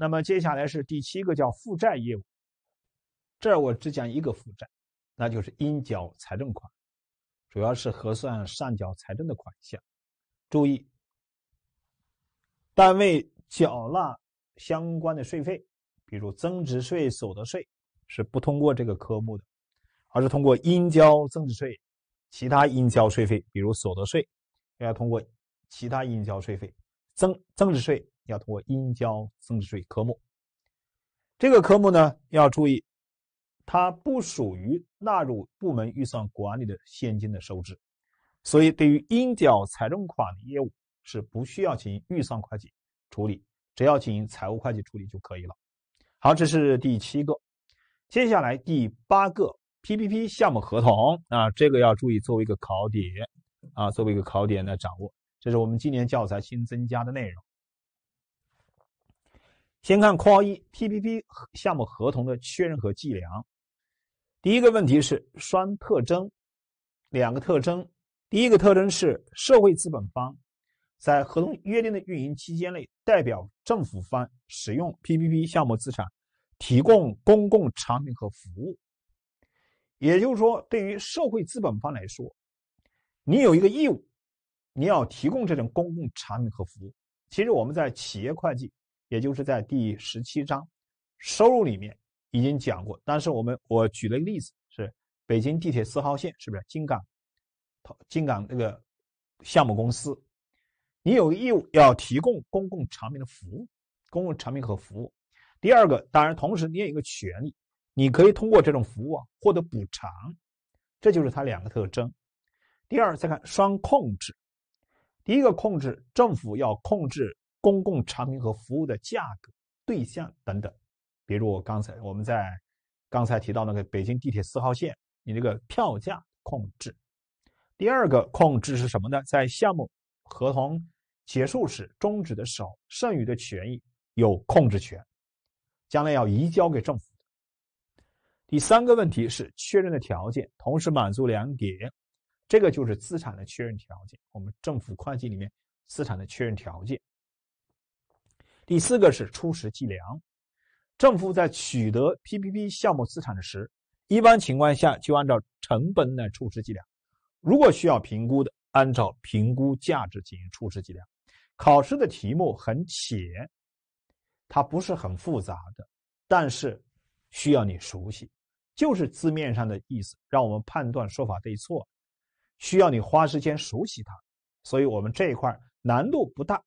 那么接下来是第七个，叫负债业务。这儿我只讲一个负债，那就是应缴财政款，主要是核算上缴财政的款项。注意，单位缴纳相关的税费，比如增值税、所得税，是不通过这个科目的，而是通过应交增值税、其他应交税费，比如所得税，要通过其他应交税费、增增值税。要通过应交增值税科目。这个科目呢，要注意，它不属于纳入部门预算管理的现金的收支，所以对于应缴财政款的业务是不需要进行预算会计处理，只要进行财务会计处理就可以了。好，这是第七个，接下来第八个 PPP 项目合同啊，这个要注意作为一个考点啊，作为一个考点来掌握，这是我们今年教材新增加的内容。先看括号一 PPP 项目合同的确认和计量。第一个问题是双特征，两个特征。第一个特征是社会资本方在合同约定的运营期间内，代表政府方使用 PPP 项目资产，提供公共产品和服务。也就是说，对于社会资本方来说，你有一个义务，你要提供这种公共产品和服务。其实我们在企业会计。也就是在第十七章收入里面已经讲过，但是我们我举了个例子是北京地铁四号线，是不是京港，京港那个项目公司？你有义务要提供公共产品的服务，公共产品和服务。第二个，当然同时你也一个权利，你可以通过这种服务啊获得补偿，这就是它两个特征。第二，再看双控制，第一个控制政府要控制。公共产品和服务的价格、对象等等，比如我刚才我们在刚才提到那个北京地铁四号线，你那个票价控制。第二个控制是什么呢？在项目合同结束时、终止的时候，剩余的权益有控制权，将来要移交给政府。第三个问题是确认的条件，同时满足两点，这个就是资产的确认条件。我们政府会计里面资产的确认条件。第四个是初始计量，政府在取得 PPP 项目资产时，一般情况下就按照成本来初始计量；如果需要评估的，按照评估价值进行初始计量。考试的题目很浅，它不是很复杂的，但是需要你熟悉，就是字面上的意思，让我们判断说法对错，需要你花时间熟悉它。所以我们这一块难度不大，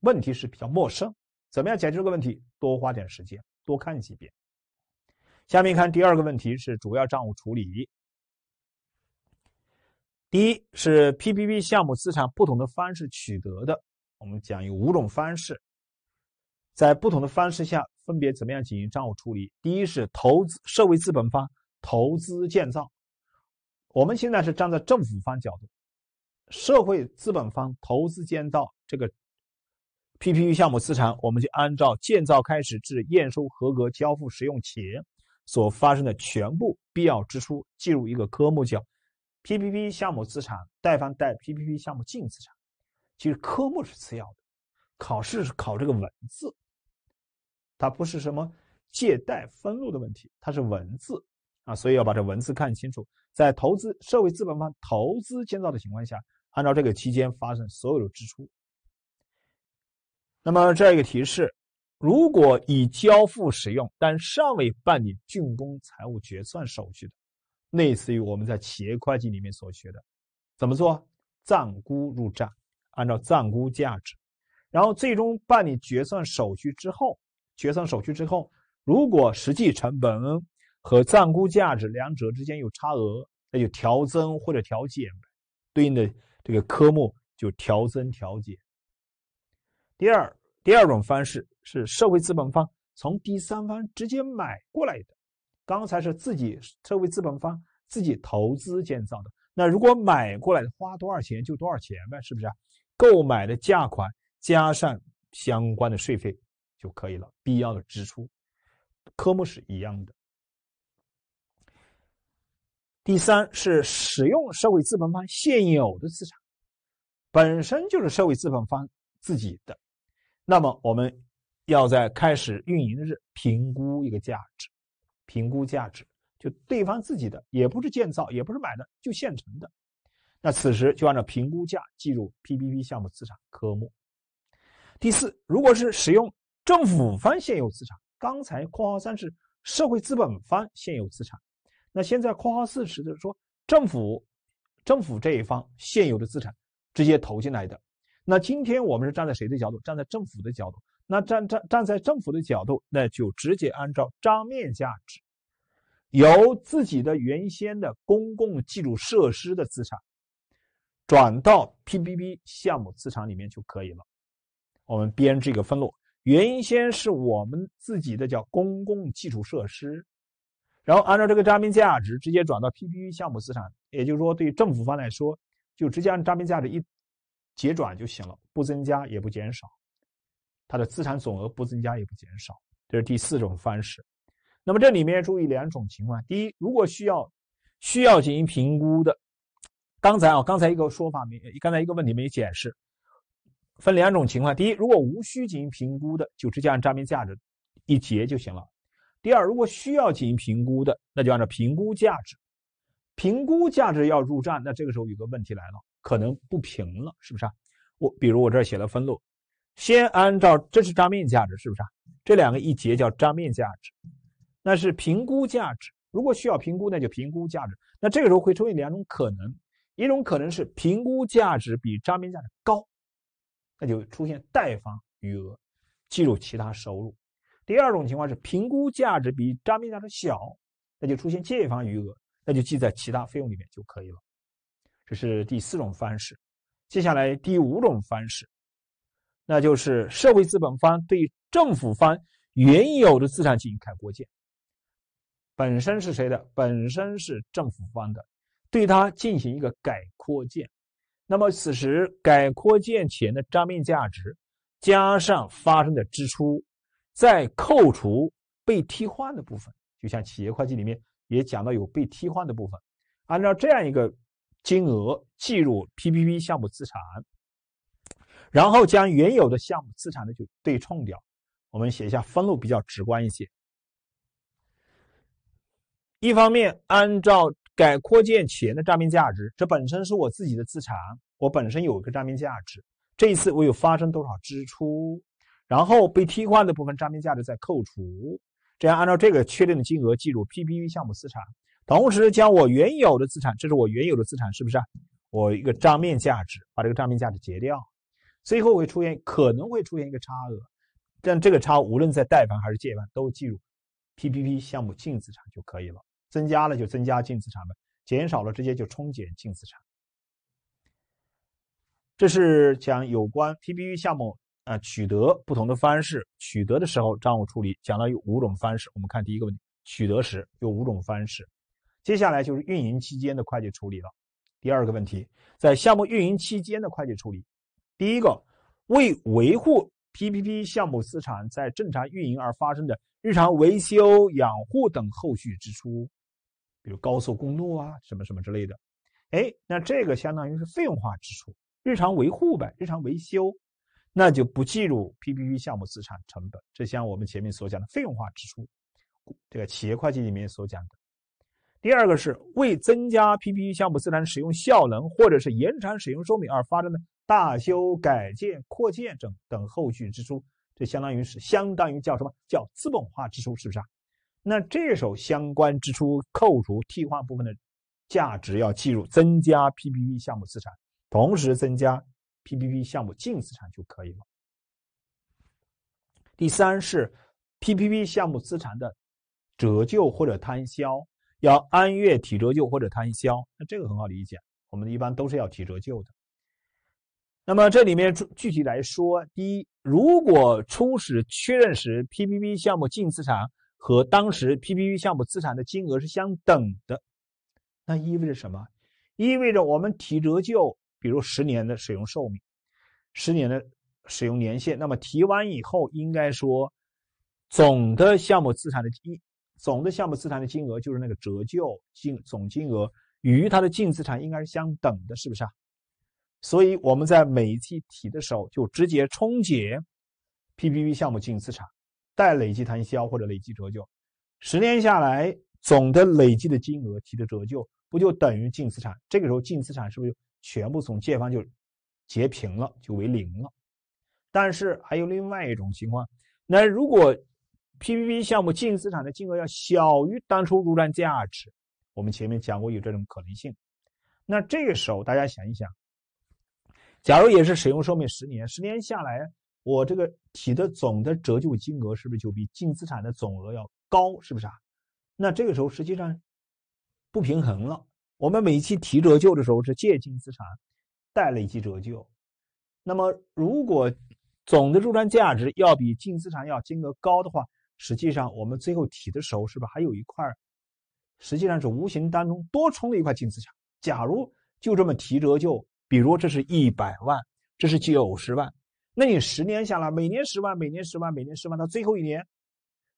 问题是比较陌生。怎么样解决这个问题？多花点时间，多看几遍。下面看第二个问题，是主要账务处理。第一是 PPP 项目资产不同的方式取得的，我们讲有五种方式，在不同的方式下分别怎么样进行账务处理。第一是投资社会资本方投资建造，我们现在是站在政府方角度，社会资本方投资建造这个。PPP 项目资产，我们就按照建造开始至验收合格、交付使用前所发生的全部必要支出，计入一个科目叫 PPP 项目资产，贷方贷 PPP 项目净资产。其实科目是次要的，考试是考这个文字，它不是什么借贷分录的问题，它是文字啊，所以要把这文字看清楚。在投资社会资本方投资建造的情况下，按照这个期间发生所有的支出。那么这一个提示，如果已交付使用但尚未办理竣工财务决算手续的，类似于我们在企业会计里面所学的，怎么做？暂估入账，按照暂估价值，然后最终办理决算手续之后，决算手续之后，如果实际成本和暂估价值两者之间有差额，那就调增或者调减，对应的这个科目就调增调减。第二，第二种方式是社会资本方从第三方直接买过来的。刚才是自己社会资本方自己投资建造的，那如果买过来，花多少钱就多少钱呗，是不是？购买的价款加上相关的税费就可以了，必要的支出科目是一样的。第三是使用社会资本方现有的资产，本身就是社会资本方自己的。那么，我们要在开始运营日评估一个价值，评估价值就对方自己的，也不是建造，也不是买的，就现成的。那此时就按照评估价计入 PPP 项目资产科目。第四，如果是使用政府方现有资产，刚才括号三是社会资本方现有资产，那现在括号四指的是说政府政府这一方现有的资产直接投进来的。那今天我们是站在谁的角度？站在政府的角度。那站站站在政府的角度，那就直接按照账面价值，由自己的原先的公共基础设施的资产，转到 PPP 项目资产里面就可以了。我们编制一个分录，原先是我们自己的叫公共基础设施，然后按照这个账面价值直接转到 PPP 项目资产。也就是说，对政府方来说，就直接按账面价值一。结转就行了，不增加也不减少，它的资产总额不增加也不减少，这是第四种方式。那么这里面注意两种情况：第一，如果需要需要进行评估的，刚才啊，刚才一个说法没，刚才一个问题没解释，分两种情况：第一，如果无需进行评估的，就直接按账面价值一结就行了；第二，如果需要进行评估的，那就按照评估价值。评估价值要入账，那这个时候有个问题来了，可能不平了，是不是啊？我比如我这儿写了分录，先按照这是账面价值，是不是啊？这两个一结叫账面价值，那是评估价值。如果需要评估，那就评估价值。那这个时候会出现两种可能，一种可能是评估价值比账面价值高，那就出现贷方余额，计入其他收入；第二种情况是评估价值比账面价值小，那就出现借方余额。那就记在其他费用里面就可以了，这是第四种方式。接下来第五种方式，那就是社会资本方对政府方原有的资产进行改扩建。本身是谁的？本身是政府方的，对它进行一个改扩建。那么此时改扩建前的账面价值加上发生的支出，再扣除被替换的部分，就像企业会计里面。也讲到有被替换的部分，按照这样一个金额计入 PPP 项目资产，然后将原有的项目资产呢就对冲掉。我们写一下分录比较直观一些。一方面按照改扩建前的账面价值，这本身是我自己的资产，我本身有一个账面价值。这一次我有发生多少支出，然后被替换的部分账面价值再扣除。这样按照这个确定的金额计入 PPP 项目资产，同时将我原有的资产，这是我原有的资产，是不是啊？我一个账面价值，把这个账面价值结掉，最后会出现可能会出现一个差额，但这个差无论在贷方还是借方都计入 PPP 项目净资产就可以了，增加了就增加净资产呗，减少了直接就冲减净资产。这是讲有关 PPP 项目。啊，取得不同的方式，取得的时候账务处理讲到有五种方式，我们看第一个问题，取得时有五种方式。接下来就是运营期间的会计处理了。第二个问题，在项目运营期间的会计处理。第一个，为维护 PPP 项目资产在正常运营而发生的日常维修、养护等后续支出，比如高速公路啊，什么什么之类的，哎，那这个相当于是费用化支出，日常维护呗，日常维修。那就不计入 PPP 项目资产成本，这像我们前面所讲的费用化支出，这个企业会计里面所讲的。第二个是为增加 PPP 项目资产使用效能，或者是延长使用寿命而发生的大修改建、扩建等等后续支出，这相当于是相当于叫什么叫资本化支出，是不是啊？那这时候相关支出扣除替换部分的价值要计入增加 PPP 项目资产，同时增加。PPP 项目净资产就可以了。第三是 PPP 项目资产的折旧或者摊销，要按月提折旧或者摊销。那这个很好理解，我们一般都是要提折旧的。那么这里面具体来说，第一，如果初始确认时 PPP 项目净资产和当时 PPP 项目资产的金额是相等的，那意味着什么？意味着我们提折旧。比如十年的使用寿命，十年的使用年限，那么提完以后，应该说总的项目资产的总总的项目资产的金额就是那个折旧金总金额，与它的净资产应该是相等的，是不是啊？所以我们在每一期提的时候，就直接冲减 PPP 项目净资产，带累计摊销或者累计折旧。十年下来，总的累计的金额提的折旧，不就等于净资产？这个时候净资产是不是？全部从借方就截平了，就为零了。但是还有另外一种情况，那如果 PPP 项目净资产的金额要小于当初入账价值，我们前面讲过有这种可能性。那这个时候大家想一想，假如也是使用寿命十年，十年下来我这个体的总的折旧金额是不是就比净资产的总额要高？是不是啊？那这个时候实际上不平衡了。我们每期提折旧的时候是借净资产，贷累计折旧。那么如果总的入账价值要比净资产要金额高的话，实际上我们最后提的时候是不是还有一块？实际上是无形当中多充了一块净资产。假如就这么提折旧，比如这是一百万，这是九十万，那你十年下来，每年十万，每年十万，每年十万，到最后一年，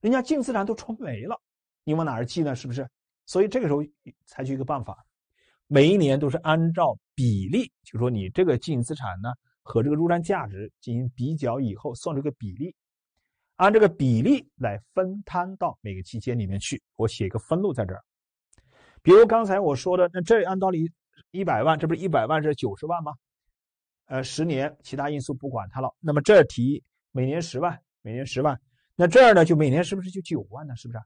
人家净资产都充没了，你往哪儿记呢？是不是？所以这个时候采取一个办法。每一年都是按照比例，就说你这个净资产呢和这个入账价值进行比较以后，算这个比例，按这个比例来分摊到每个期间里面去。我写一个分录在这儿。比如刚才我说的，那这按道理一百万，这不是一百万是九十万吗？呃，十年，其他因素不管它了。那么这题每年十万，每年十万，那这儿呢就每年是不是就九万呢？是不是？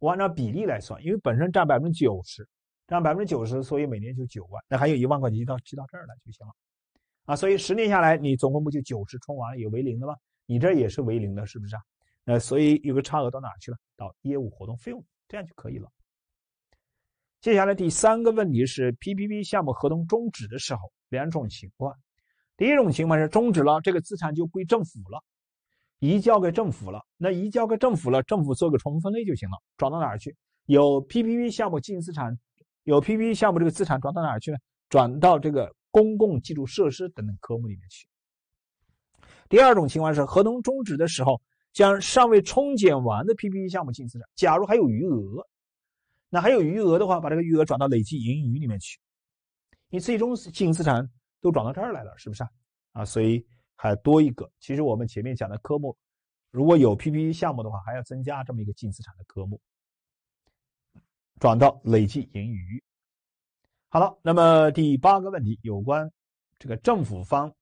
我按照比例来算，因为本身占百分之九十。占百分之九十，所以每年就九万，那还有一万块钱就到就到这儿来就行了，啊，所以十年下来你总共不就九十冲完也为零的吗？你这也是为零的，是不是啊？呃，所以有个差额到哪去了？到业务活动费用，这样就可以了。接下来第三个问题是 PPP 项目合同终止的时候两种情况，第一种情况是终止了，这个资产就归政府了，移交给政府了。那移交给政府了，政府做个重分类就行了，转到哪儿去？有 PPP 项目净资产。有 PPP 项目，这个资产转到哪儿去呢？转到这个公共基础设施等等科目里面去。第二种情况是合同终止的时候，将尚未冲减完的 PPP 项目净资产，假如还有余额，那还有余额的话，把这个余额转到累计盈余里面去。你最终净资产都转到这儿来了，是不是啊？啊，所以还多一个。其实我们前面讲的科目，如果有 PPP 项目的话，还要增加这么一个净资产的科目。转到累计盈余。好了，那么第八个问题，有关这个政府方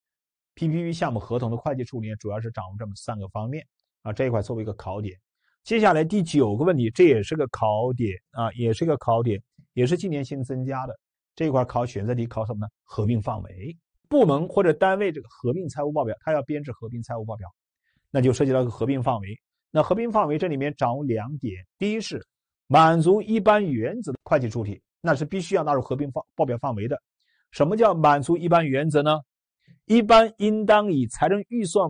PPP 项目合同的会计处理，主要是掌握这么三个方面啊这一块作为一个考点。接下来第九个问题，这也是个考点啊，也是个考点，也是今年新增加的这一块考选择题考什么呢？合并范围部门或者单位这个合并财务报表，它要编制合并财务报表，那就涉及到个合并范围。那合并范围这里面掌握两点，第一是。满足一般原则的会计主体，那是必须要纳入合并报报表范围的。什么叫满足一般原则呢？一般应当以财政预算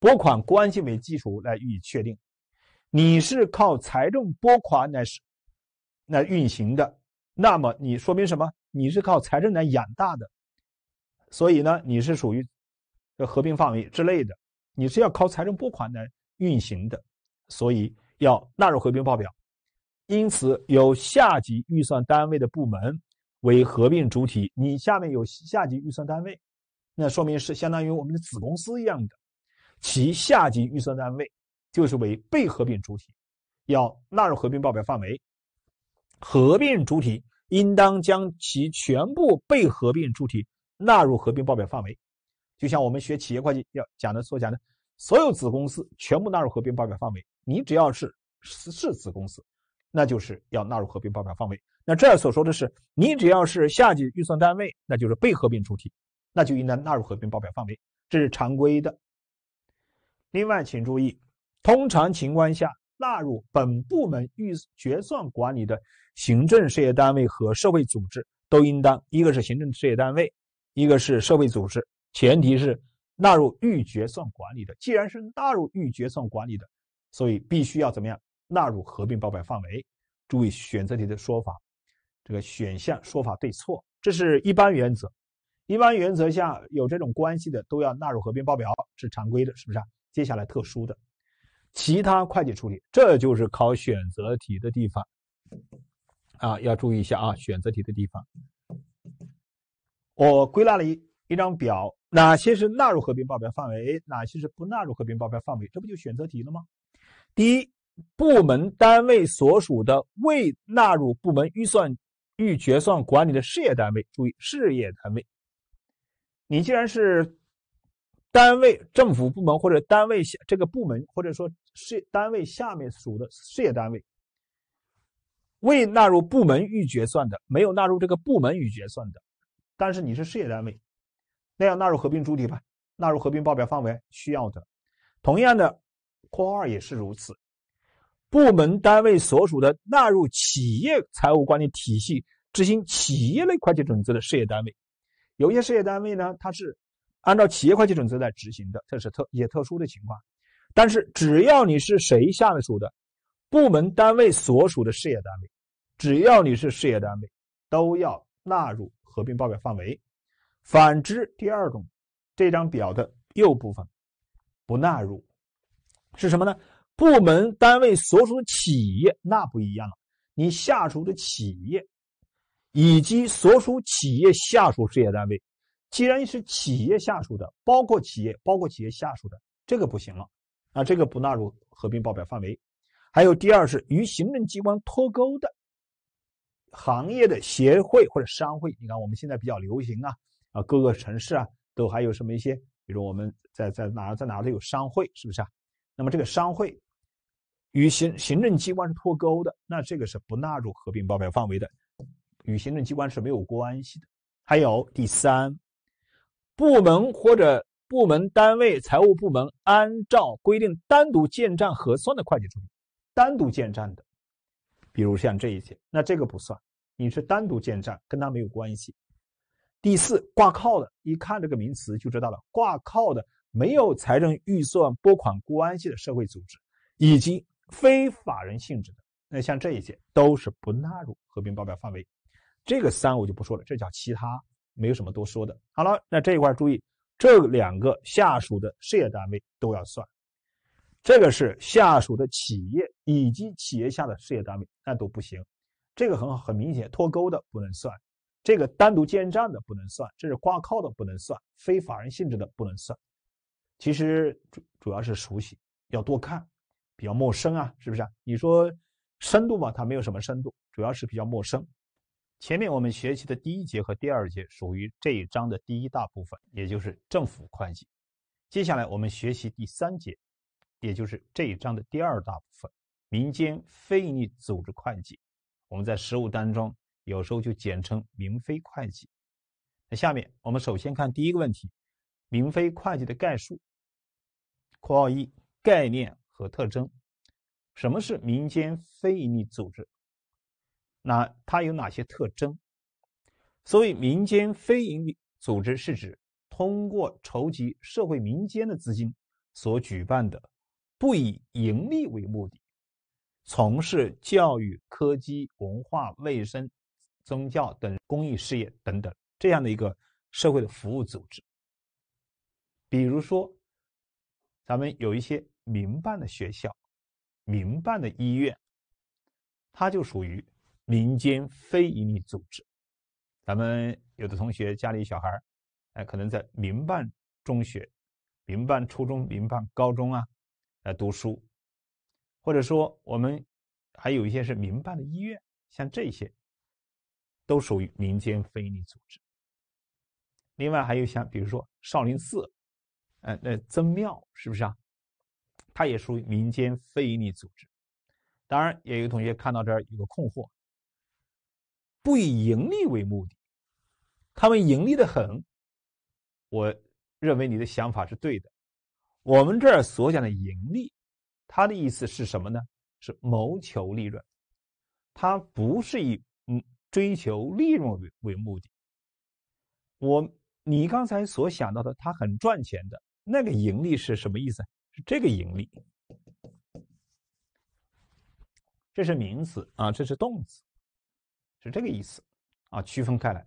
拨款关系为基础来予以确定。你是靠财政拨款来是来运行的，那么你说明什么？你是靠财政来养大的，所以呢，你是属于这合并范围之类的。你是要靠财政拨款来运行的，所以要纳入合并报表。因此，由下级预算单位的部门为合并主体。你下面有下级预算单位，那说明是相当于我们的子公司一样的，其下级预算单位就是为被合并主体，要纳入合并报表范围。合并主体应当将其全部被合并主体纳入合并报表范围。就像我们学企业会计要讲的所讲的，所有子公司全部纳入合并报表范围。你只要是是子公司。那就是要纳入合并报表范围。那这儿所说的是，你只要是下级预算单位，那就是被合并主体，那就应当纳入合并报表范围，这是常规的。另外，请注意，通常情况下，纳入本部门预决算管理的行政事业单位和社会组织，都应当一个是行政事业单位，一个是社会组织，前提是纳入预决算管理的。既然是纳入预决算管理的，所以必须要怎么样？纳入合并报表范围，注意选择题的说法，这个选项说法对错，这是一般原则，一般原则下有这种关系的都要纳入合并报表，是常规的，是不是接下来特殊的其他会计处理，这就是考选择题的地方，啊，要注意一下啊，选择题的地方，我归纳了一一张表，哪些是纳入合并报表范围，哪些是不纳入合并报表范围，这不就选择题了吗？第一。部门单位所属的未纳入部门预算预决算管理的事业单位，注意事业单位，你既然是单位政府部门或者单位下这个部门，或者说事业单位下面属的事业单位，未纳入部门预决算的，没有纳入这个部门预决算的，但是你是事业单位，那要纳入合并主体吧？纳入合并报表范围需要的。同样的，括号二也是如此。部门单位所属的纳入企业财务管理体系执行企业类会计准则的事业单位，有些事业单位呢，它是按照企业会计准则来执行的，这是特也特殊的情况。但是，只要你是谁下属的部门单位所属的事业单位，只要你是事业单位，都要纳入合并报表范围。反之，第二种这张表的右部分不纳入是什么呢？部门单位所属企业那不一样了，你下属的企业，以及所属企业下属事业单位，既然是企业下属的，包括企业，包括企业下属的，这个不行了，啊，这个不纳入合并报表范围。还有第二是与行政机关脱钩的行业的协会或者商会，你看我们现在比较流行啊，啊，各个城市啊都还有什么一些，比如我们在在哪在哪都有商会，是不是啊？那么这个商会。与行行政机关是脱钩的，那这个是不纳入合并报表范围的，与行政机关是没有关系的。还有第三，部门或者部门单位财务部门按照规定单独建账核算的会计处理，单独建账的，比如像这一些，那这个不算，你是单独建账，跟他没有关系。第四，挂靠的，一看这个名词就知道了，挂靠的没有财政预算拨款关系的社会组织，以及。非法人性质的，那像这一些都是不纳入合并报表范围。这个三我就不说了，这叫其他，没有什么多说的。好了，那这一块注意，这两个下属的事业单位都要算。这个是下属的企业以及企业下的事业单位，那都不行。这个很很明显，脱钩的不能算，这个单独建账的不能算，这是挂靠的不能算，非法人性质的不能算。其实主主要是熟悉，要多看。比较陌生啊，是不是啊？你说深度吧，它没有什么深度，主要是比较陌生。前面我们学习的第一节和第二节属于这一章的第一大部分，也就是政府会计。接下来我们学习第三节，也就是这一章的第二大部分——民间非营利组织会计。我们在实务当中有时候就简称“民非会计”。那下面我们首先看第一个问题：民非会计的概述。括号一概念。和特征，什么是民间非营利组织？那它有哪些特征？所谓民间非营利组织，是指通过筹集社会民间的资金所举办的，不以盈利为目的，从事教育、科技、文化、卫生、宗教等公益事业等等这样的一个社会的服务组织。比如说，咱们有一些。民办的学校、民办的医院，它就属于民间非营利组织。咱们有的同学家里小孩儿，哎，可能在民办中学、民办初中、民办高中啊，来读书；或者说，我们还有一些是民办的医院，像这些，都属于民间非营利组织。另外还有像，比如说少林寺，哎，那曾庙是不是啊？它也属于民间非盈利组织。当然，也有同学看到这儿有个困惑：不以盈利为目的，他们盈利的很。我认为你的想法是对的。我们这儿所讲的盈利，它的意思是什么呢？是谋求利润，它不是以嗯追求利润为为目的。我，你刚才所想到的，它很赚钱的那个盈利是什么意思？是这个盈利，这是名词啊，这是动词，是这个意思啊，区分开来。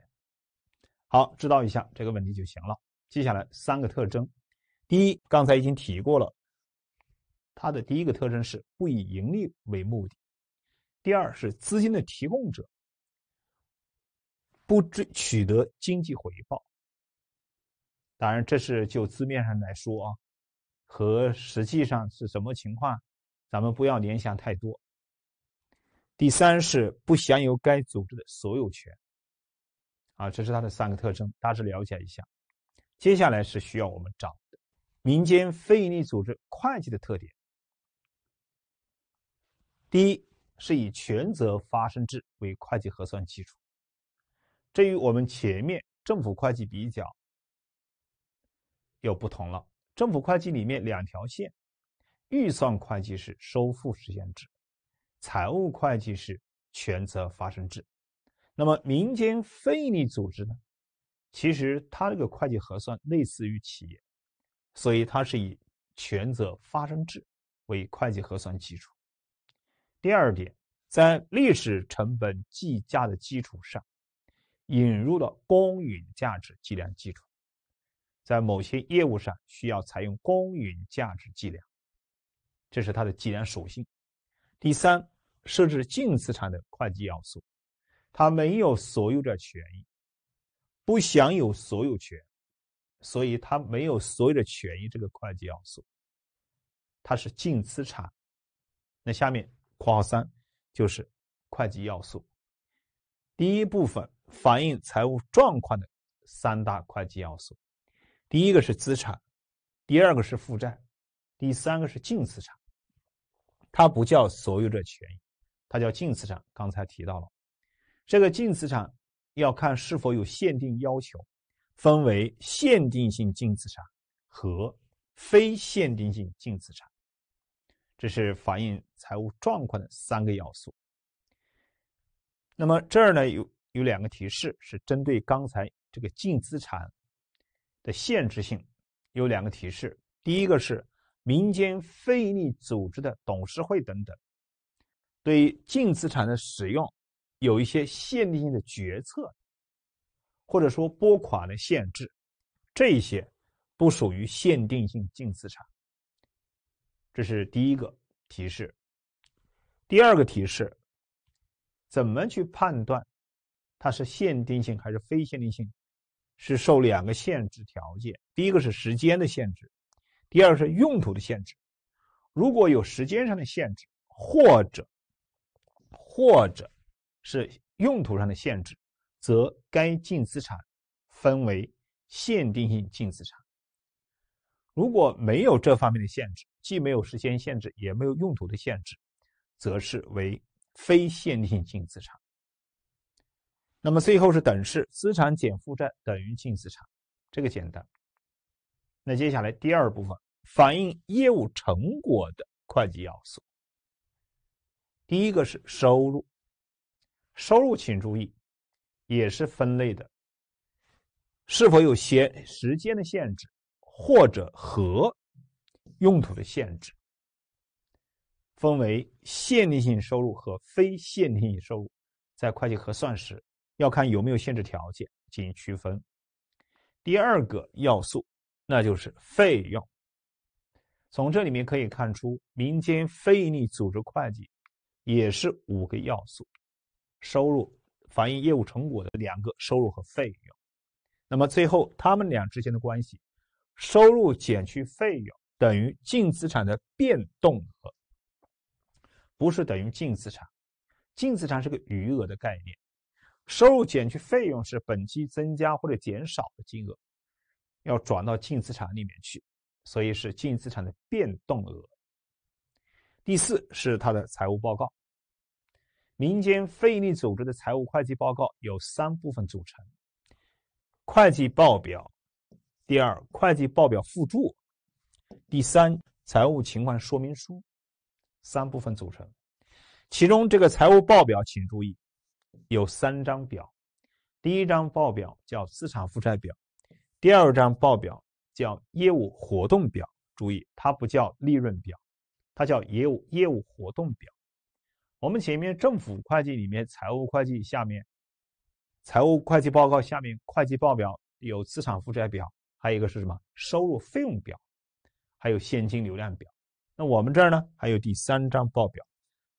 好，知道一下这个问题就行了。接下来三个特征，第一，刚才已经提过了，它的第一个特征是不以盈利为目的；第二，是资金的提供者不追取得经济回报。当然，这是就字面上来说啊。和实际上是什么情况，咱们不要联想太多。第三是不享有该组织的所有权，啊，这是它的三个特征，大致了解一下。接下来是需要我们找的民间非营利组织会计的特点。第一是以权责发生制为会计核算基础，这与我们前面政府会计比较有不同了。政府会计里面两条线，预算会计是收付实现制，财务会计是权责发生制。那么民间非营利组织呢？其实它这个会计核算类似于企业，所以它是以权责发生制为会计核算基础。第二点，在历史成本计价的基础上，引入了公允价值计量基础。在某些业务上需要采用公允价值计量，这是它的计量属性。第三，设置净资产的会计要素，它没有所有者权益，不享有所有权，所以它没有所有的权益这个会计要素，它是净资产。那下面（括号三）就是会计要素，第一部分反映财务状况的三大会计要素。第一个是资产，第二个是负债，第三个是净资产。它不叫所有者权益，它叫净资产。刚才提到了，这个净资产要看是否有限定要求，分为限定性净资产和非限定性净资产。这是反映财务状况的三个要素。那么这儿呢，有有两个提示，是针对刚才这个净资产。的限制性有两个提示：第一个是民间非营利组织的董事会等等对净资产的使用有一些限定性的决策，或者说拨款的限制，这些不属于限定性净资产。这是第一个提示。第二个提示，怎么去判断它是限定性还是非限定性？是受两个限制条件：第一个是时间的限制，第二个是用途的限制。如果有时间上的限制，或者，或者是用途上的限制，则该净资产分为限定性净资产；如果没有这方面的限制，既没有时间限制，也没有用途的限制，则是为非限定性净资产。那么最后是等式：资产减负债等于净资产，这个简单。那接下来第二部分反映业务成果的会计要素，第一个是收入。收入请注意，也是分类的，是否有限时间的限制或者和用途的限制，分为限定性收入和非限定性收入，在会计核算时。要看有没有限制条件进行区分。第二个要素，那就是费用。从这里面可以看出，民间非营利组织会计也是五个要素：收入反映业务成果的两个收入和费用。那么最后，他们俩之间的关系，收入减去费用等于净资产的变动额，不是等于净资产。净资产是个余额的概念。收入减去费用是本期增加或者减少的金额，要转到净资产里面去，所以是净资产的变动额。第四是它的财务报告。民间非营利组织的财务会计报告有三部分组成：会计报表、第二会计报表附注、第三财务情况说明书三部分组成。其中这个财务报表，请注意。有三张表，第一张报表叫资产负债表，第二张报表叫业务活动表。注意，它不叫利润表，它叫业务业务活动表。我们前面政府会计里面，财务会计下面，财务会计报告下面，会计报表有资产负债表，还有一个是什么？收入费用表，还有现金流量表。那我们这儿呢，还有第三张报表，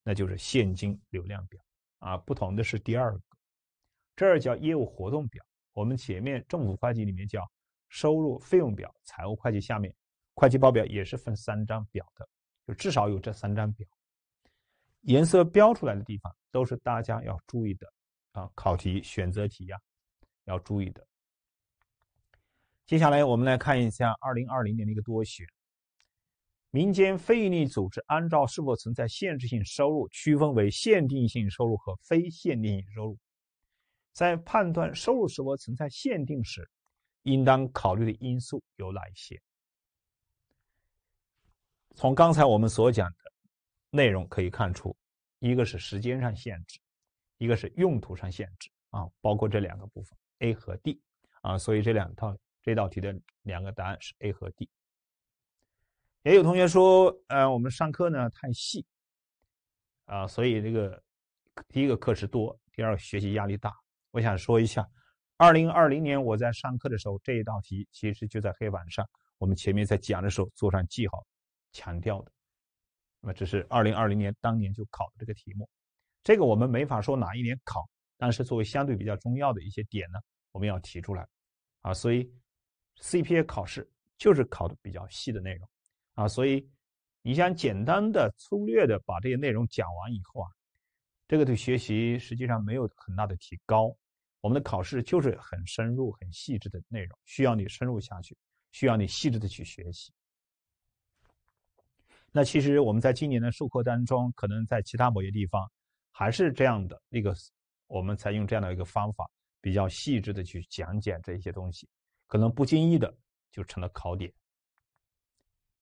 那就是现金流量表。啊，不同的是第二个，这儿叫业务活动表。我们前面政府会计里面叫收入费用表，财务会计下面会计报表也是分三张表的，就至少有这三张表。颜色标出来的地方都是大家要注意的啊，考题选择题呀要注意的。接下来我们来看一下二零二零年的一个多选。民间非营利组织按照是否存在限制性收入，区分为限定性收入和非限定性收入。在判断收入是否存在限定时，应当考虑的因素有哪一些？从刚才我们所讲的内容可以看出，一个是时间上限制，一个是用途上限制啊，包括这两个部分 A 和 D 啊，所以这两套这道题的两个答案是 A 和 D。也有同学说，呃，我们上课呢太细，啊，所以这个第一个课时多，第二个学习压力大。我想说一下，二零二零年我在上课的时候，这一道题其实就在黑板上，我们前面在讲的时候做上记号，强调的。那么这是二零二零年当年就考的这个题目，这个我们没法说哪一年考，但是作为相对比较重要的一些点呢，我们要提出来。啊，所以 C P A 考试就是考的比较细的内容。啊，所以你想简单的、粗略的把这些内容讲完以后啊，这个对学习实际上没有很大的提高。我们的考试就是很深入、很细致的内容，需要你深入下去，需要你细致的去学习。那其实我们在今年的授课当中，可能在其他某些地方还是这样的一个，我们采用这样的一个方法，比较细致的去讲解这一些东西，可能不经意的就成了考点。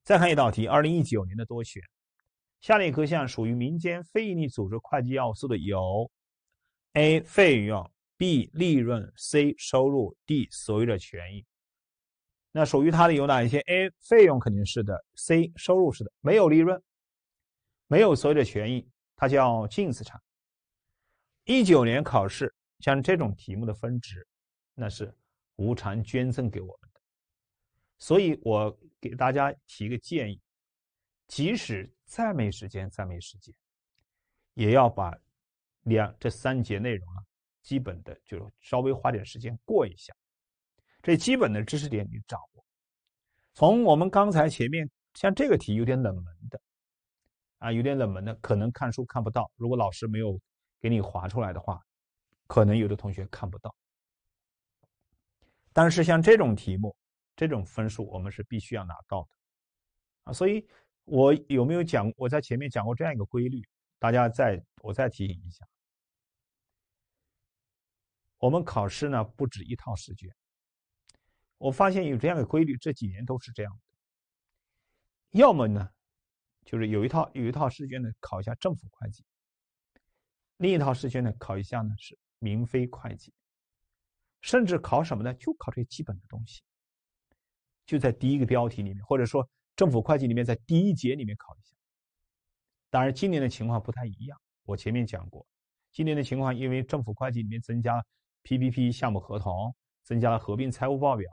再看一道题，二零一九年的多选，下列各项属于民间非营利组织会计要素的有：A. 费用，B. 利润，C. 收入，D. 所有者权益。那属于它的有哪一些？A. 费用肯定是的，C. 收入是的，没有利润，没有所有者权益，它叫净资产。一九年考试像这种题目的分值，那是无偿捐赠给我们。所以，我给大家提个建议：即使再没时间，再没时间，也要把两这三节内容啊，基本的就稍微花点时间过一下。这基本的知识点你掌握。从我们刚才前面，像这个题有点冷门的，啊，有点冷门的，可能看书看不到。如果老师没有给你划出来的话，可能有的同学看不到。但是像这种题目。这种分数我们是必须要拿到的，啊，所以我有没有讲？我在前面讲过这样一个规律，大家再我再提醒一下。我们考试呢不止一套试卷，我发现有这样的规律，这几年都是这样的。要么呢，就是有一套有一套试卷呢考一下政府会计，另一套试卷呢考一下呢是民非会计，甚至考什么呢？就考这些基本的东西。就在第一个标题里面，或者说政府会计里面，在第一节里面考一下。当然，今年的情况不太一样。我前面讲过，今年的情况，因为政府会计里面增加了 PPP 项目合同，增加了合并财务报表，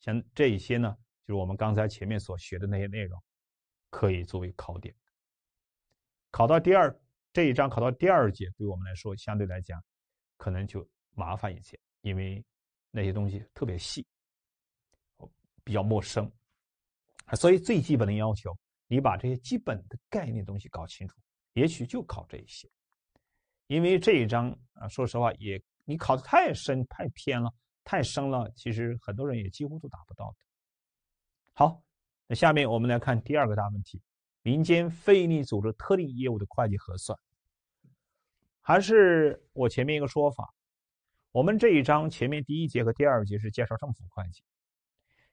像这一些呢，就是我们刚才前面所学的那些内容，可以作为考点。考到第二这一章，考到第二节，对我们来说相对来讲，可能就麻烦一些，因为那些东西特别细。比较陌生，所以最基本的要求，你把这些基本的概念东西搞清楚，也许就考这一些。因为这一章啊，说实话也你考的太深太偏了，太深了，其实很多人也几乎都达不到的。好，那下面我们来看第二个大问题：民间非营利组织特定业务的会计核算。还是我前面一个说法，我们这一章前面第一节和第二节是介绍政府会计。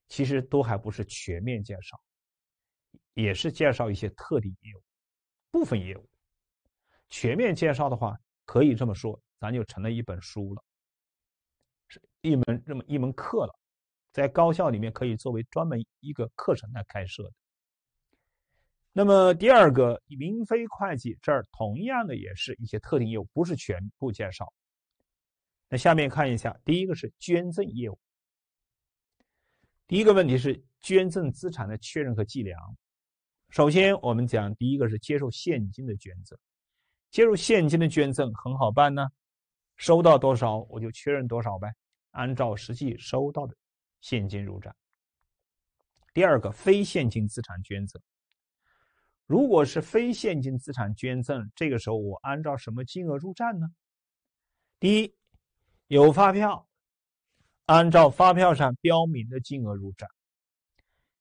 其实都还不是全面介绍，也是介绍一些特定业务、部分业务。全面介绍的话，可以这么说，咱就成了一本书了，是一门这么一门课了，在高校里面可以作为专门一个课程来开设的。那么第二个，明飞会计这儿同样的也是一些特定业务，不是全部介绍。那下面看一下，第一个是捐赠业务。第一个问题是捐赠资产的确认和计量。首先，我们讲第一个是接受现金的捐赠。接受现金的捐赠很好办呢，收到多少我就确认多少呗，按照实际收到的现金入账。第二个，非现金资产捐赠。如果是非现金资产捐赠，这个时候我按照什么金额入账呢？第一，有发票。按照发票上标明的金额入账。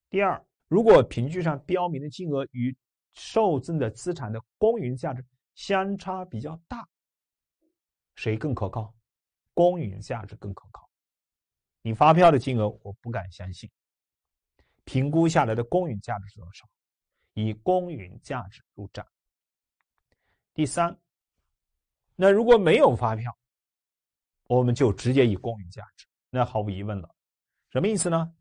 第二，如果凭据上标明的金额与受赠的资产的公允价值相差比较大，谁更可靠？公允价值更可靠。你发票的金额我不敢相信，评估下来的公允价值是多少？以公允价值入账。第三，那如果没有发票，我们就直接以公允价值。那毫无疑问了，什么意思呢？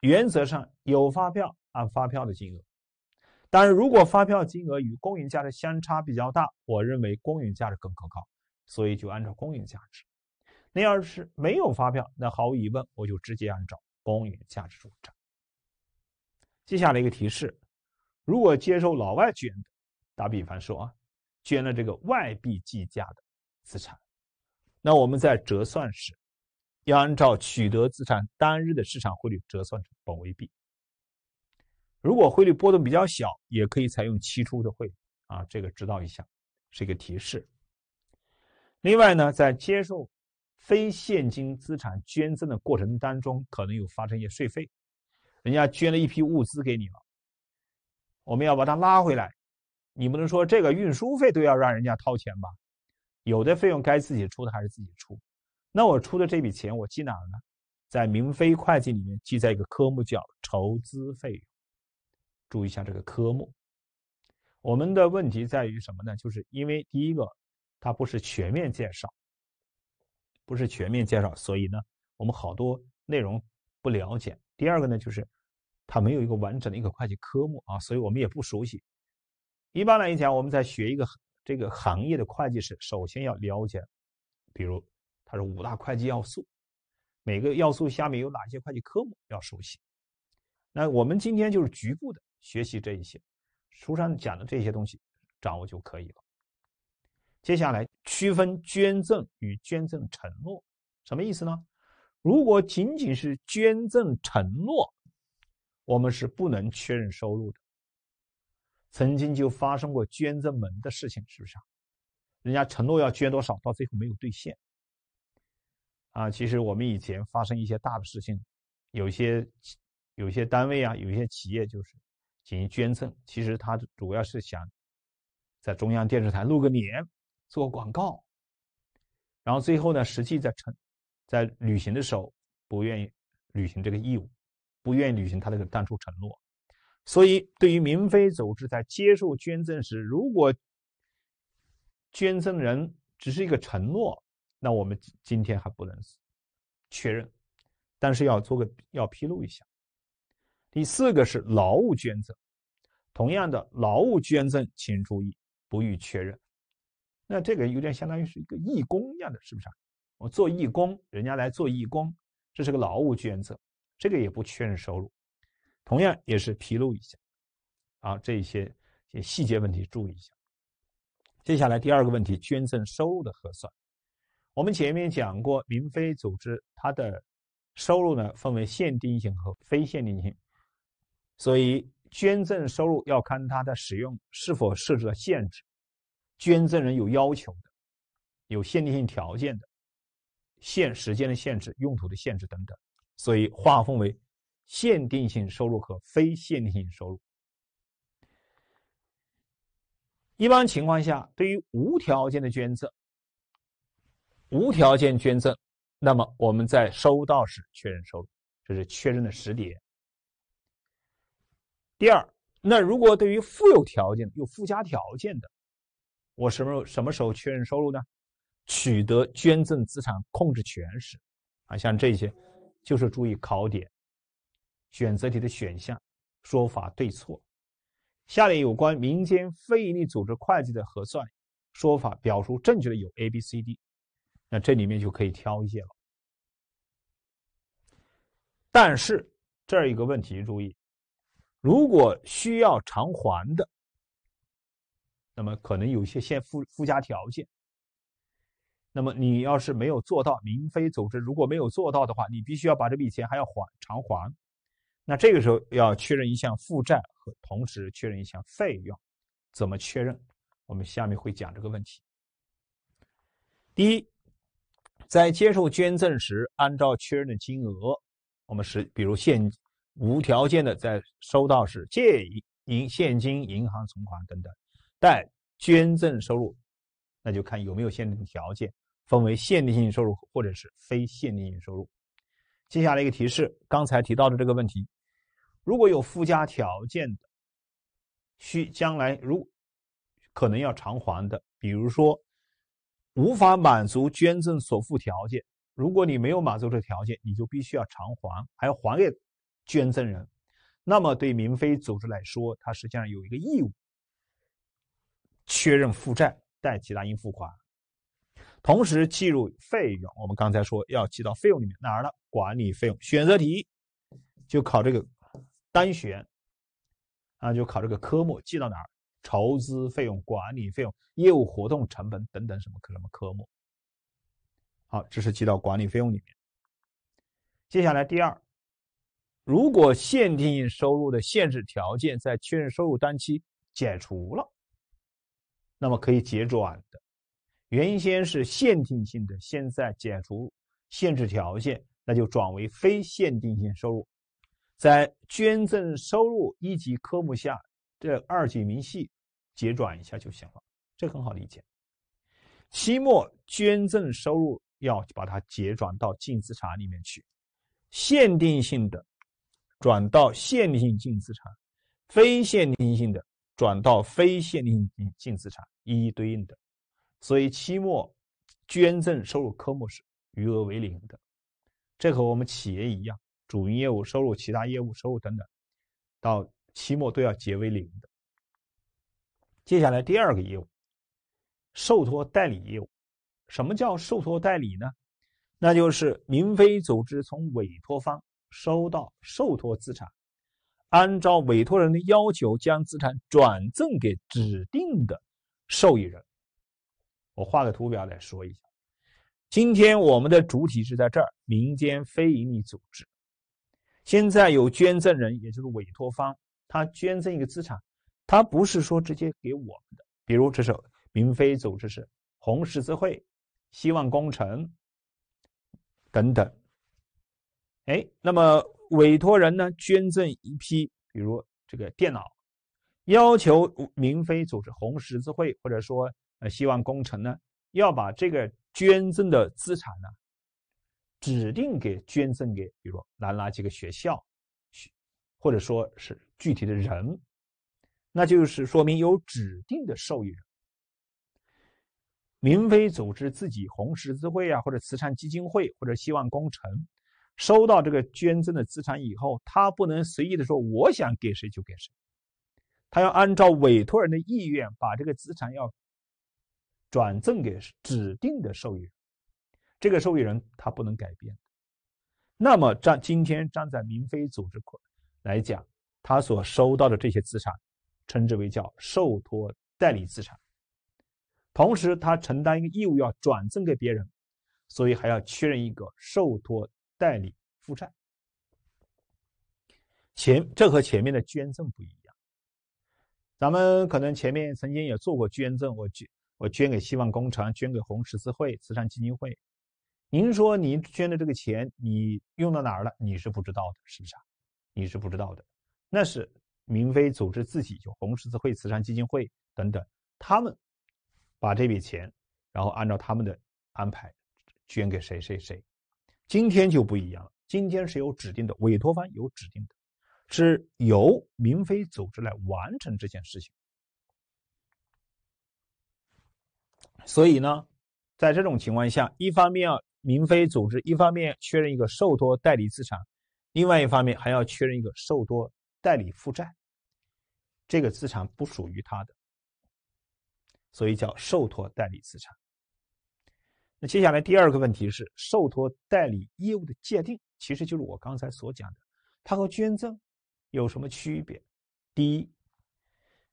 原则上有发票按发票的金额，但是如果发票金额与公允价值相差比较大，我认为公允价值更可靠，所以就按照公允价值。那要是没有发票，那毫无疑问我就直接按照公允价值入账。接下来一个提示，如果接受老外捐的，打比方说啊，捐了这个外币计价的资产，那我们在折算时。要按照取得资产当日的市场汇率折算成本位币。如果汇率波动比较小，也可以采用期初的汇率啊，这个知道一下是一个提示。另外呢，在接受非现金资产捐赠的过程当中，可能有发生一些税费。人家捐了一批物资给你了，我们要把它拉回来，你不能说这个运输费都要让人家掏钱吧？有的费用该自己出的还是自己出。那我出的这笔钱我记哪儿呢？在明飞会计里面记在一个科目叫筹资费用。注意一下这个科目。我们的问题在于什么呢？就是因为第一个，它不是全面介绍，不是全面介绍，所以呢，我们好多内容不了解。第二个呢，就是它没有一个完整的一个会计科目啊，所以我们也不熟悉。一般来讲，我们在学一个这个行业的会计时，首先要了解，比如。是五大会计要素，每个要素下面有哪些会计科目要熟悉？那我们今天就是局部的学习这一些，书上讲的这些东西掌握就可以了。接下来区分捐赠与捐赠承诺，什么意思呢？如果仅仅是捐赠承诺，我们是不能确认收入的。曾经就发生过捐赠门的事情，是不是？啊？人家承诺要捐多少，到最后没有兑现。啊，其实我们以前发生一些大的事情，有些有些单位啊，有一些企业就是进行捐赠，其实他主要是想在中央电视台露个脸，做广告，然后最后呢，实际在承在履行的时候，不愿意履行这个义务，不愿意履行他那个当初承诺，所以对于民非组织在接受捐赠时，如果捐赠人只是一个承诺。那我们今天还不能确认，但是要做个要披露一下。第四个是劳务捐赠，同样的劳务捐赠，请注意不予确认。那这个有点相当于是一个义工一样的是不是我做义工，人家来做义工，这是个劳务捐赠，这个也不确认收入，同样也是披露一下。啊，这些细节问题注意一下。接下来第二个问题，捐赠收入的核算。我们前面讲过，民非组织它的收入呢分为限定性和非限定性，所以捐赠收入要看它的使用是否设置了限制，捐赠人有要求的、有限定性条件的、限时间的限制、用途的限制等等，所以划分为限定性收入和非限定性收入。一般情况下，对于无条件的捐赠。无条件捐赠，那么我们在收到时确认收入，这是确认的时点。第二，那如果对于附有条件、有附加条件的，我什么什么时候确认收入呢？取得捐赠资产控制权时，啊，像这些就是注意考点，选择题的选项说法对错。下列有关民间非营利组织会计的核算说法表述正确的有 A、B、C、D。那这里面就可以挑一些了，但是这儿一个问题，注意，如果需要偿还的，那么可能有一些先附附加条件，那么你要是没有做到，民非组织如果没有做到的话，你必须要把这笔钱还要还偿还，那这个时候要确认一项负债和同时确认一项费用，怎么确认？我们下面会讲这个问题。第一。在接受捐赠时，按照确认的金额，我们是比如现无条件的在收到时借银现金、银行存款等等，贷捐赠收入，那就看有没有限定条件，分为限定性收入或者是非限定性收入。接下来一个提示，刚才提到的这个问题，如果有附加条件的，需将来如可能要偿还的，比如说。无法满足捐赠所附条件，如果你没有满足这条件，你就必须要偿还，还要还给捐赠人。那么对民非组织来说，它实际上有一个义务，确认负债，代其他应付款，同时计入费用。我们刚才说要记到费用里面哪儿呢？管理费用。选择题就考这个单选啊，就考这个科目记到哪儿？筹资费用、管理费用、业务活动成本等等什么什么科目？好，这是记到管理费用里面。接下来第二，如果限定性收入的限制条件在确认收入当期解除了，那么可以结转的，原先是限定性的，现在解除限制条件，那就转为非限定性收入，在捐赠收入一级科目下。这二级明细结转一下就行了，这很好理解。期末捐赠收入要把它结转到净资产里面去，限定性的转到限定性净资产，非限定性的转到非限定性净资产，一一对应的。所以期末捐赠收入科目是余额为零的，这和我们企业一样，主营业务收入、其他业务收入等等，到。期末都要结为零的。接下来第二个业务，受托代理业务。什么叫受托代理呢？那就是民非组织从委托方收到受托资产，按照委托人的要求，将资产转赠给指定的受益人。我画个图表来说一下。今天我们的主体是在这儿，民间非营利组织。现在有捐赠人，也就是委托方。他捐赠一个资产，他不是说直接给我们的，比如这是民非组织是红十字会、希望工程等等。哎，那么委托人呢捐赠一批，比如这个电脑，要求民非组织、红十字会或者说呃希望工程呢，要把这个捐赠的资产呢，指定给捐赠给比如哪哪几个学校，或者说是。具体的人，那就是说明有指定的受益人。民非组织自己，红十字会啊，或者慈善基金会，或者希望工程，收到这个捐赠的资产以后，他不能随意的说我想给谁就给谁，他要按照委托人的意愿，把这个资产要转赠给指定的受益人。这个受益人他不能改变。那么站今天站在民非组织来讲。他所收到的这些资产，称之为叫受托代理资产。同时，他承担一个义务，要转赠给别人，所以还要确认一个受托代理负债。前这和前面的捐赠不一样。咱们可能前面曾经也做过捐赠，我捐我捐给希望工程，捐给红十字会、慈善基金会。您说您捐的这个钱，你用到哪儿了？你是不知道的，是不是？你是不知道的。那是民非组织自己，就红十字会、慈善基金会等等，他们把这笔钱，然后按照他们的安排捐给谁谁谁。今天就不一样了，今天是有指定的，委托方有指定的，是由民非组织来完成这件事情。所以呢，在这种情况下，一方面要民非组织，一方面确认一个受托代理资产，另外一方面还要确认一个受托。代理负债，这个资产不属于他的，所以叫受托代理资产。那接下来第二个问题是受托代理业务的界定，其实就是我刚才所讲的，它和捐赠有什么区别？第一，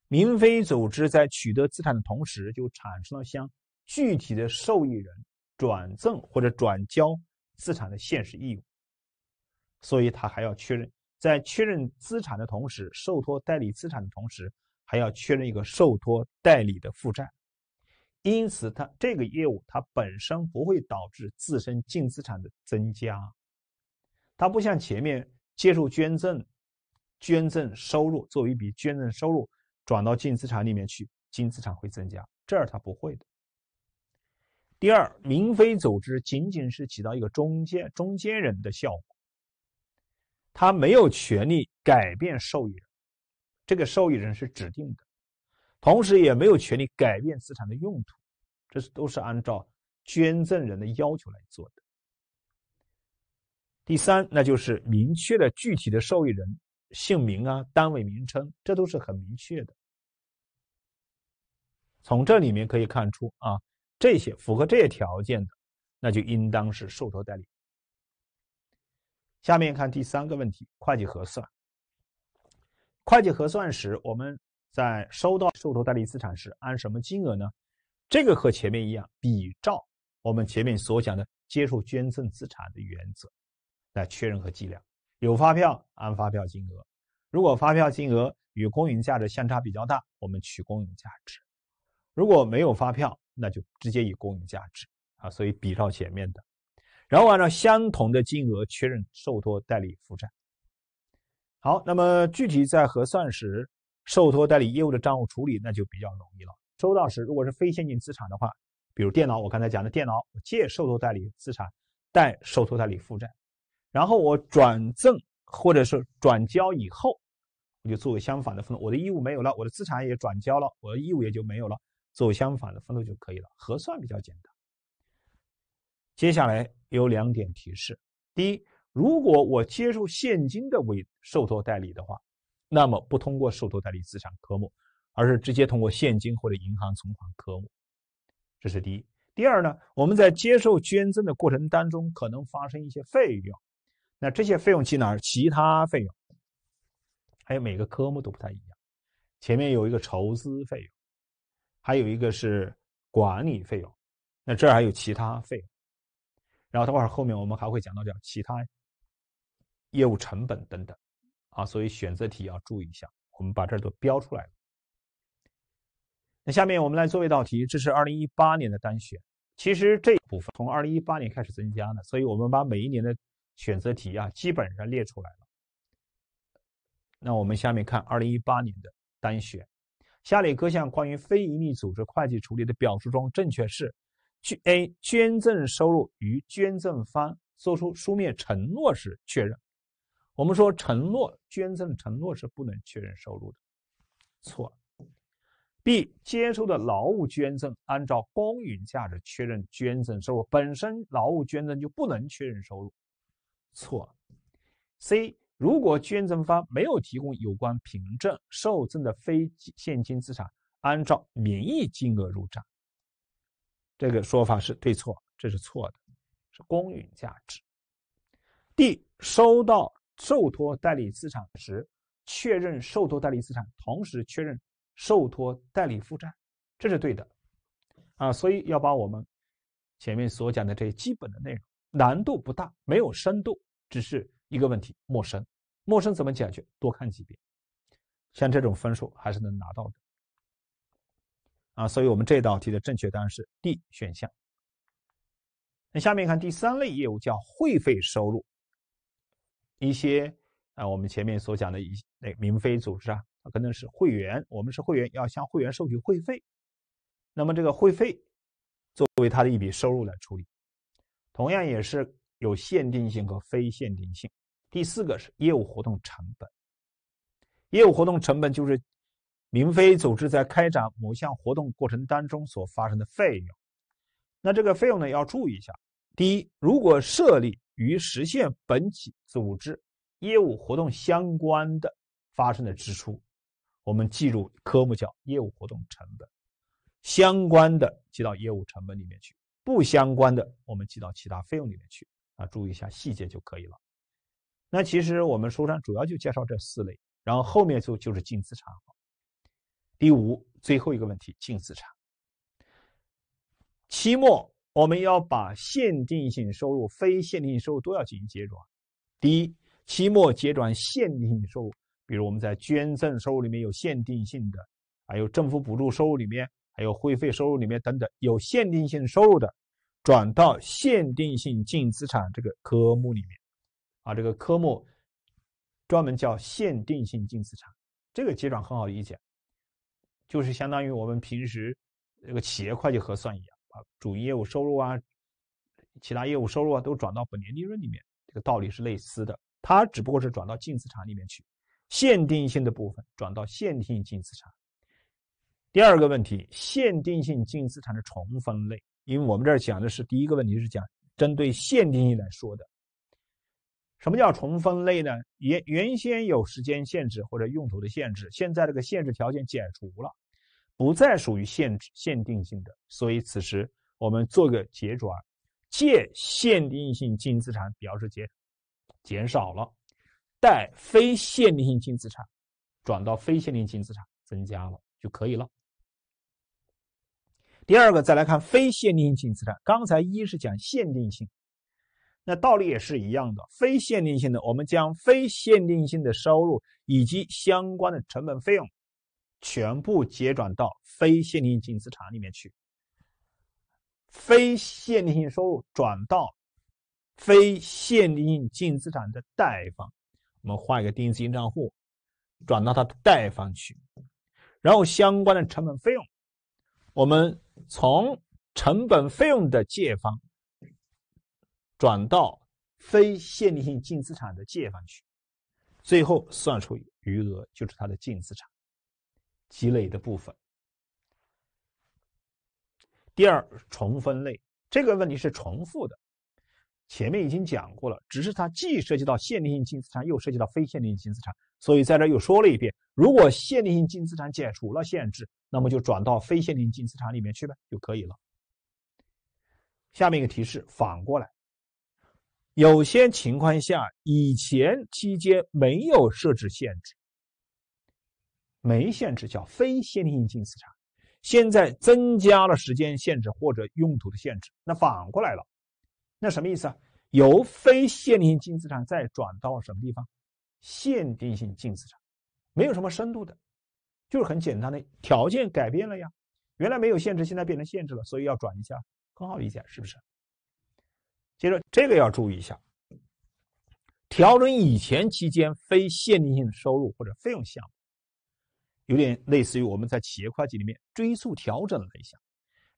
民非组织在取得资产的同时，就产生了向具体的受益人转赠或者转交资产的现实义务，所以他还要确认。在确认资产的同时，受托代理资产的同时，还要确认一个受托代理的负债。因此，它这个业务它本身不会导致自身净资产的增加。它不像前面接受捐赠，捐赠收入作为一笔捐赠收入转到净资产里面去，净资产会增加。这儿它不会的。第二，民非组织仅仅是起到一个中间中间人的效果。他没有权利改变受益人，这个受益人是指定的，同时也没有权利改变资产的用途，这是都是按照捐赠人的要求来做的。第三，那就是明确的具体的受益人姓名啊、单位名称，这都是很明确的。从这里面可以看出啊，这些符合这些条件的，那就应当是受托代理。下面看第三个问题：会计核算。会计核算时，我们在收到受托代理资产时，按什么金额呢？这个和前面一样，比照我们前面所讲的接受捐赠资产的原则来确认和计量。有发票按发票金额，如果发票金额与公允价值相差比较大，我们取公允价值；如果没有发票，那就直接以公允价值啊。所以比照前面的。然后按照相同的金额确认受托代理负债。好，那么具体在核算时，受托代理业务的账务处理那就比较容易了。收到时，如果是非现金资产的话，比如电脑，我刚才讲的电脑我借受托代理资产，贷受托代理负债。然后我转赠或者是转交以后，我就做个相反的分录。我的义务没有了，我的资产也转交了，我的义务也就没有了，做相反的分录就可以了，核算比较简单。接下来有两点提示：第一，如果我接受现金的委受托代理的话，那么不通过受托代理资产科目，而是直接通过现金或者银行存款科目。这是第一。第二呢，我们在接受捐赠的过程当中可能发生一些费用，那这些费用去哪儿？其他费用，还有每个科目都不太一样。前面有一个筹资费用，还有一个是管理费用，那这儿还有其他费用。然后待会儿后面我们还会讲到讲其他业务成本等等，啊，所以选择题要注意一下，我们把这儿都标出来了。那下面我们来做一道题，这是二零一八年的单选。其实这部分从二零一八年开始增加的，所以我们把每一年的选择题啊基本上列出来了。那我们下面看二零一八年的单选，下列各项关于非营利组织会计处理的表述中，正确是？A 捐赠收入与捐赠方作出书面承诺时确认。我们说承诺捐赠承诺是不能确认收入的，错了。B 接收的劳务捐赠按照公允价值确认捐赠收入，本身劳务捐赠就不能确认收入，错了。C 如果捐赠方没有提供有关凭证，受赠的非现金资产按照名义金额入账。这个说法是对错？这是错的，是公允价值。D 收到受托代理资产时，确认受托代理资产，同时确认受托代理负债，这是对的。啊，所以要把我们前面所讲的这些基本的内容，难度不大，没有深度，只是一个问题，陌生。陌生怎么解决？多看几遍，像这种分数还是能拿到的。啊，所以我们这道题的正确答案是 D 选项。那下面看第三类业务叫会费收入，一些啊，我们前面所讲的一那民非组织啊，它可能是会员，我们是会员，要向会员收取会费，那么这个会费作为它的一笔收入来处理，同样也是有限定性和非限定性。第四个是业务活动成本，业务活动成本就是。民非组织在开展某项活动过程当中所发生的费用，那这个费用呢要注意一下。第一，如果设立与实现本体组织业务活动相关的发生的支出，我们计入科目叫业务活动成本；相关的记到业务成本里面去，不相关的我们记到其他费用里面去。啊，注意一下细节就可以了。那其实我们书上主要就介绍这四类，然后后面就就是净资产。第五，最后一个问题，净资产。期末我们要把限定性收入、非限定性收入都要进行结转。第一，期末结转限定性收入，比如我们在捐赠收入里面有限定性的，还有政府补助收入里面，还有会费收入里面等等有限定性收入的，转到限定性净资产这个科目里面。啊，这个科目专门叫限定性净资产，这个结转很好理解。就是相当于我们平时这个企业会计核算一样，把主营业务收入啊、其他业务收入啊都转到本年利润里面，这个道理是类似的。它只不过是转到净资产里面去，限定性的部分转到限定性净资产。第二个问题，限定性净资产的重分类。因为我们这儿讲的是第一个问题，是讲针对限定性来说的。什么叫重分类呢？原原先有时间限制或者用途的限制，现在这个限制条件解除了。不再属于限制限定性的，所以此时我们做个结转，借限定性净资产，表示减减少了，贷非限定性净资产，转到非限定净资产增加了就可以了。第二个，再来看非限定性净资产。刚才一是讲限定性，那道理也是一样的。非限定性的，我们将非限定性的收入以及相关的成本费用。全部结转到非限定性资产里面去，非限定性收入转到非限定性净资产的贷方，我们画一个定义资金账户，转到它贷方去，然后相关的成本费用，我们从成本费用的借方转到非限定性净资产的借方去，最后算出余额就是它的净资产。积累的部分。第二，重分类这个问题是重复的，前面已经讲过了，只是它既涉及到限定性净资产，又涉及到非限定性净资产，所以在这又说了一遍。如果限定性净资产解除了限制，那么就转到非限定性净资产里面去呗，就可以了。下面一个提示，反过来，有些情况下，以前期间没有设置限制。没限制叫非限定性净资产，现在增加了时间限制或者用途的限制，那反过来了，那什么意思啊？由非限定性净资产再转到什么地方？限定性净资产，没有什么深度的，就是很简单的条件改变了呀，原来没有限制，现在变成限制了，所以要转一下，很好理解是不是？接着这个要注意一下，调整以前期间非限定性收入或者费用项目。有点类似于我们在企业会计里面追溯调整了一下，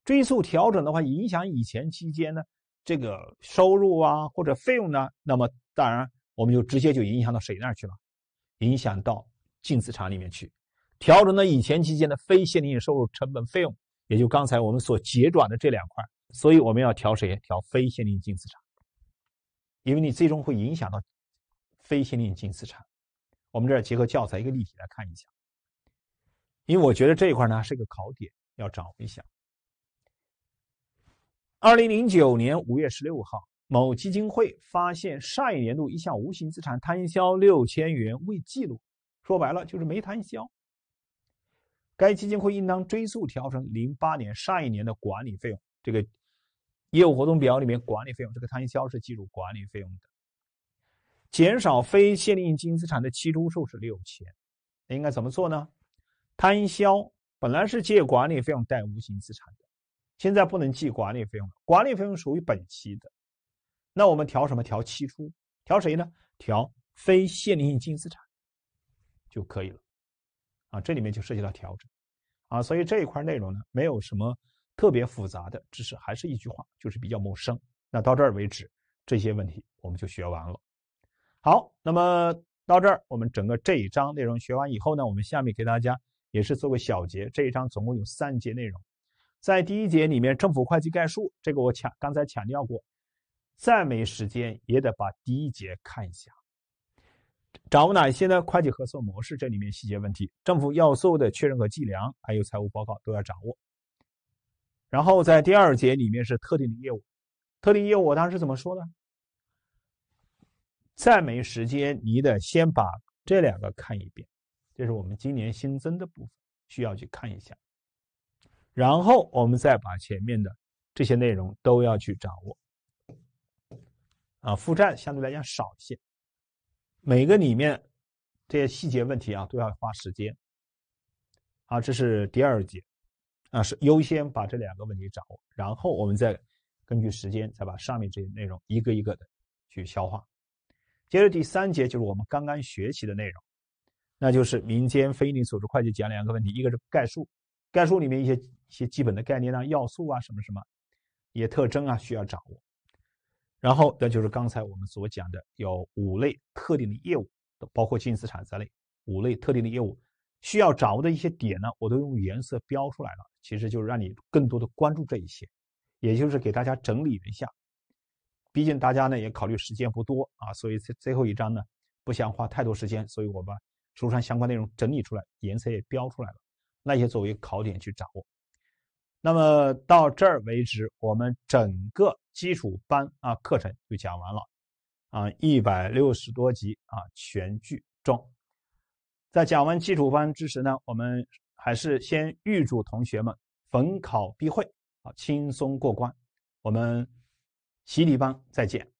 追溯调整的话，影响以前期间呢，这个收入啊或者费用呢，那么当然我们就直接就影响到谁那儿去了，影响到净资产里面去，调整到以前期间的非现金收入、成本、费用，也就刚才我们所结转的这两块，所以我们要调谁？调非现金净资产，因为你最终会影响到非限定净资产。我们这儿结合教材一个例题来看一下。因为我觉得这一块呢是一个考点，要找一下。二零零九年五月十六号，某基金会发现上一年度一项无形资产摊销六千元未记录，说白了就是没摊销。该基金会应当追溯调成零八年上一年的管理费用。这个业务活动表里面管理费用这个摊销是计入管理费用的，减少非限定性金资产的期初数是六千，应该怎么做呢？摊销本来是借管理费用贷无形资产，的，现在不能记管理费用了，管理费用属于本期的，那我们调什么？调期初？调谁呢？调非限定性净资产就可以了。啊，这里面就涉及到调整啊，所以这一块内容呢，没有什么特别复杂的，只是还是一句话，就是比较陌生。那到这儿为止，这些问题我们就学完了。好，那么到这儿，我们整个这一章内容学完以后呢，我们下面给大家。也是做个小结，这一章总共有三节内容，在第一节里面，政府会计概述，这个我强刚才强调过，再没时间也得把第一节看一下，掌握哪些呢？会计核算模式这里面细节问题，政府要素的确认和计量，还有财务报告都要掌握。然后在第二节里面是特定的业务，特定业务我当时怎么说的？再没时间你得先把这两个看一遍。这是我们今年新增的部分，需要去看一下。然后我们再把前面的这些内容都要去掌握。啊，负债相对来讲少一些，每个里面这些细节问题啊都要花时间。好，这是第二节，啊是优先把这两个问题掌握，然后我们再根据时间再把上面这些内容一个一个的去消化。接着第三节就是我们刚刚学习的内容。那就是民间非营利组织会计讲两个问题，一个是概述，概述里面一些一些基本的概念啊、要素啊、什么什么，也特征啊需要掌握。然后那就是刚才我们所讲的有五类特定的业务，包括净资产在内，五类特定的业务需要掌握的一些点呢，我都用颜色标出来了，其实就是让你更多的关注这一些，也就是给大家整理了一下。毕竟大家呢也考虑时间不多啊，所以最后一章呢不想花太多时间，所以我把。书上相关内容整理出来，颜色也标出来了，那些作为考点去掌握。那么到这儿为止，我们整个基础班啊课程就讲完了，啊一百六十多集啊全剧终。在讲完基础班之时呢，我们还是先预祝同学们逢考必会，啊，轻松过关。我们习题班再见。